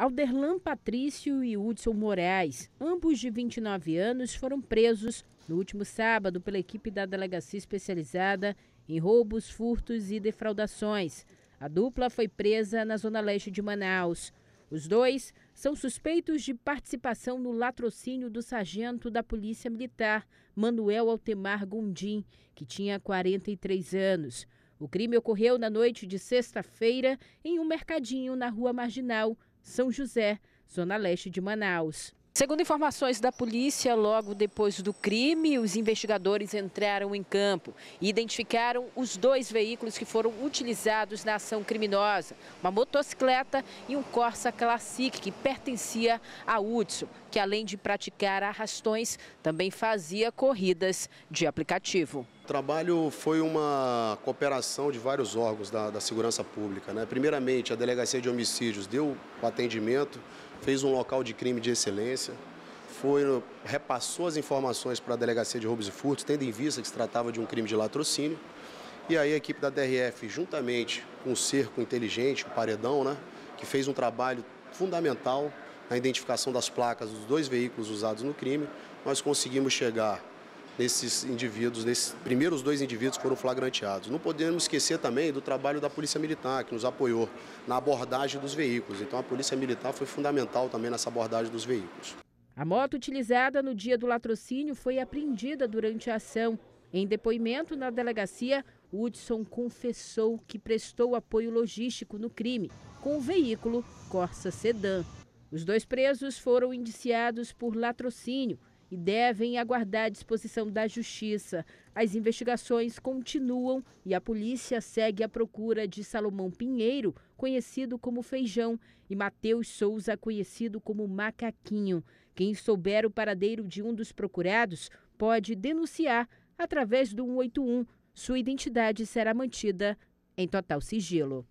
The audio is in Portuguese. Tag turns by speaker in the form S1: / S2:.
S1: Alderlan Patrício e Hudson Moraes, ambos de 29 anos, foram presos no último sábado pela equipe da Delegacia Especializada em Roubos, Furtos e Defraudações. A dupla foi presa na zona leste de Manaus. Os dois são suspeitos de participação no latrocínio do sargento da Polícia Militar, Manuel Altemar Gondim, que tinha 43 anos. O crime ocorreu na noite de sexta-feira em um mercadinho na Rua Marginal, são José, zona leste de Manaus. Segundo informações da polícia, logo depois do crime, os investigadores entraram em campo e identificaram os dois veículos que foram utilizados na ação criminosa: uma motocicleta e um Corsa Classic, que pertencia a Hudson, que além de praticar arrastões, também fazia corridas de aplicativo
S2: trabalho foi uma cooperação de vários órgãos da, da segurança pública. Né? Primeiramente, a Delegacia de Homicídios deu o atendimento, fez um local de crime de excelência, foi, repassou as informações para a Delegacia de Roubos e Furtos, tendo em vista que se tratava de um crime de latrocínio. E aí a equipe da DRF, juntamente com o Cerco Inteligente, o Paredão, né, que fez um trabalho fundamental na identificação das placas dos dois veículos usados no crime, nós conseguimos chegar nesses indivíduos, nesses primeiros dois indivíduos que foram flagranteados. Não podemos esquecer também do trabalho da Polícia Militar, que nos apoiou na abordagem dos veículos. Então a Polícia Militar foi fundamental também nessa abordagem dos veículos.
S1: A moto utilizada no dia do latrocínio foi apreendida durante a ação. Em depoimento na delegacia, Hudson confessou que prestou apoio logístico no crime com o veículo Corsa Sedan. Os dois presos foram indiciados por latrocínio, e devem aguardar a disposição da Justiça. As investigações continuam e a polícia segue a procura de Salomão Pinheiro, conhecido como Feijão, e Matheus Souza, conhecido como Macaquinho. Quem souber o paradeiro de um dos procurados pode denunciar através do 181. Sua identidade será mantida em total sigilo.